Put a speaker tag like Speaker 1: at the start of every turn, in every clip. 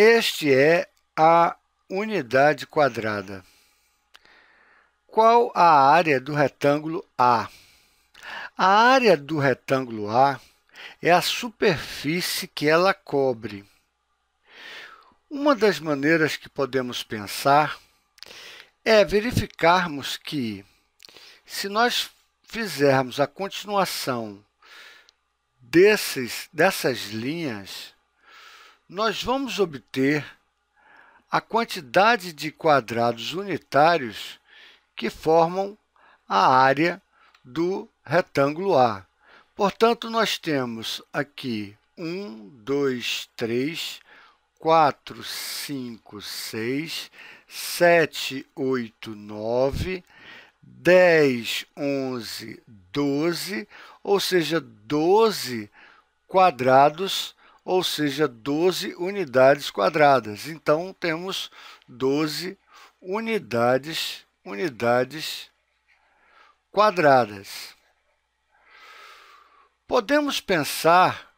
Speaker 1: Este é a unidade quadrada. Qual a área do retângulo A? A área do retângulo A é a superfície que ela cobre. Uma das maneiras que podemos pensar é verificarmos que, se nós fizermos a continuação desses, dessas linhas, nós vamos obter a quantidade de quadrados unitários que formam a área do retângulo A. Portanto, nós temos aqui 1, 2, 3, 4, 5, 6, 7, 8, 9, 10, 11, 12, ou seja, 12 quadrados ou seja, 12 unidades quadradas. Então, temos 12 unidades, unidades quadradas. Podemos pensar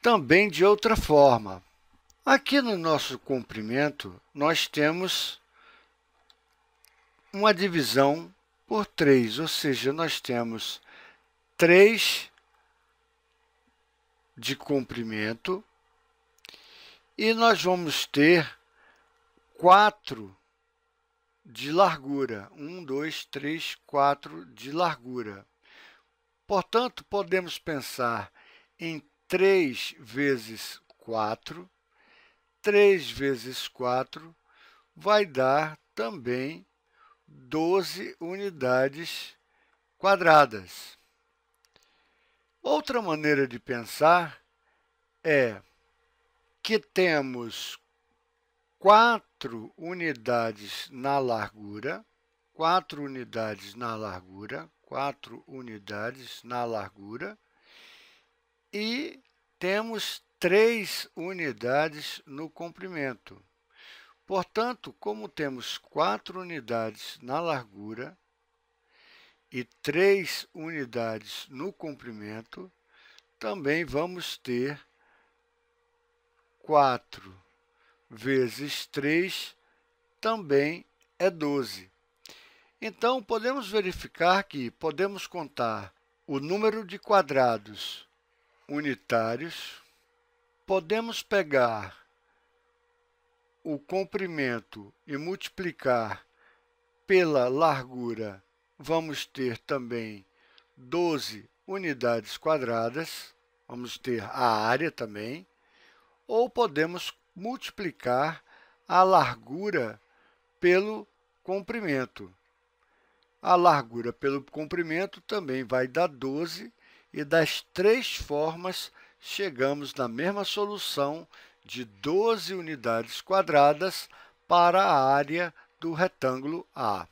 Speaker 1: também de outra forma. Aqui no nosso comprimento, nós temos uma divisão por 3, ou seja, nós temos 3 unidades de comprimento e nós vamos ter 4 de largura. 1, 2, 3, 4 de largura. Portanto, podemos pensar em 3 vezes 4. 3 vezes 4 vai dar também 12 unidades quadradas. Outra maneira de pensar é que temos quatro unidades na largura, quatro unidades na largura, quatro unidades na largura e temos três unidades no comprimento. Portanto, como temos quatro unidades na largura e 3 unidades no comprimento, também vamos ter 4 vezes 3 também é 12. Então, podemos verificar que podemos contar o número de quadrados unitários, podemos pegar o comprimento e multiplicar pela largura vamos ter também 12 unidades quadradas, vamos ter a área também, ou podemos multiplicar a largura pelo comprimento. A largura pelo comprimento também vai dar 12 e das três formas chegamos na mesma solução de 12 unidades quadradas para a área do retângulo A.